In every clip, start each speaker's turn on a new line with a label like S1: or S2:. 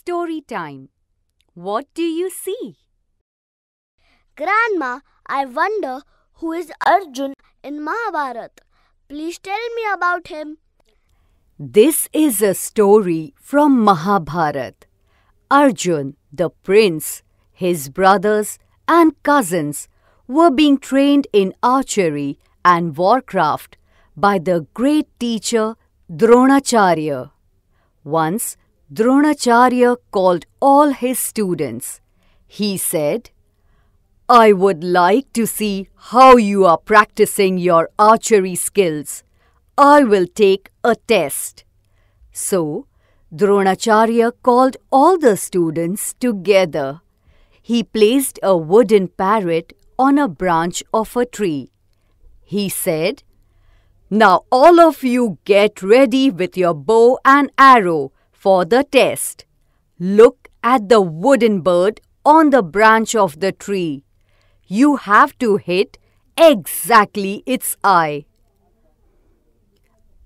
S1: story time. What do you see? Grandma, I wonder who is Arjun in Mahabharata. Please tell me about him. This is a story from Mahabharata. Arjun, the prince, his brothers, and cousins were being trained in archery and warcraft by the great teacher Dronacharya. Once, Dronacharya called all his students. He said, I would like to see how you are practicing your archery skills. I will take a test. So, Dronacharya called all the students together. He placed a wooden parrot on a branch of a tree. He said, Now all of you get ready with your bow and arrow for the test. Look at the wooden bird on the branch of the tree. You have to hit exactly its eye.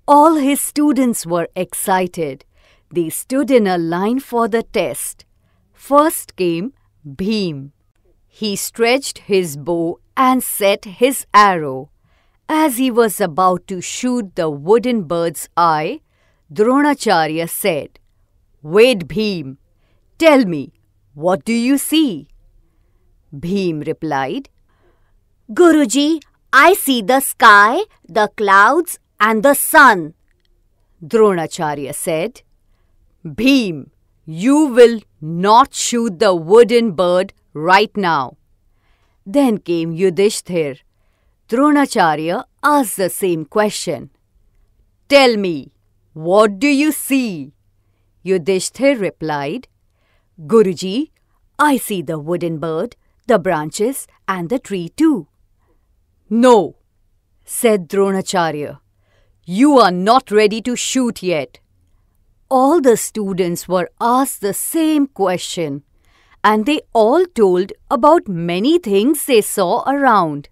S1: All his students were excited. They stood in a line for the test. First came Beam. He stretched his bow and set his arrow. As he was about to shoot the wooden bird's eye, Dronacharya said, Wait, Bhim, tell me, what do you see? Bhim replied, Guruji, I see the sky, the clouds, and the sun. Dronacharya said, Bhim, you will not shoot the wooden bird right now. Then came Yudhishthir. Dronacharya asked the same question. Tell me, what do you see? Yudhishthir replied, Guruji, I see the wooden bird, the branches, and the tree too. No, said Dronacharya. You are not ready to shoot yet. All the students were asked the same question, and they all told about many things they saw around.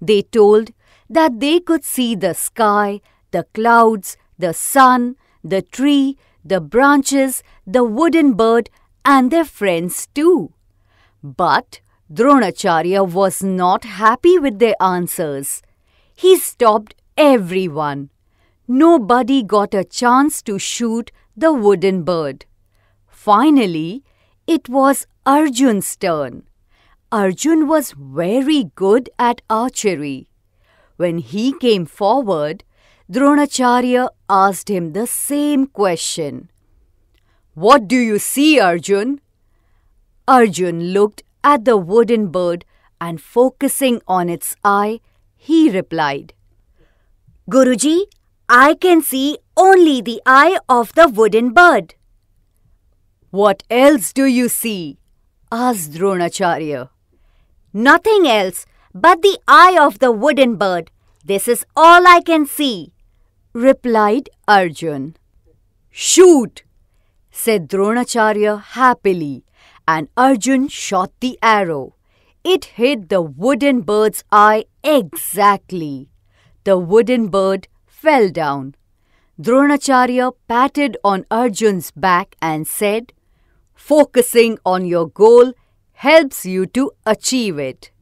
S1: They told that they could see the sky, the clouds, the sun, the tree, the branches, the wooden bird and their friends too. But Dronacharya was not happy with their answers. He stopped everyone. Nobody got a chance to shoot the wooden bird. Finally, it was Arjun's turn. Arjun was very good at archery. When he came forward, Dronacharya asked him the same question. What do you see, Arjun? Arjun looked at the wooden bird and focusing on its eye, he replied, Guruji, I can see only the eye of the wooden bird. What else do you see? asked Dronacharya. Nothing else but the eye of the wooden bird. This is all I can see replied Arjun. Shoot! said Dronacharya happily, and Arjun shot the arrow. It hit the wooden bird's eye exactly. The wooden bird fell down. Dronacharya patted on Arjun's back and said, Focusing on your goal helps you to achieve it.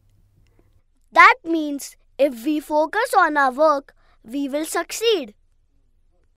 S1: That means if we focus on our work, we will succeed.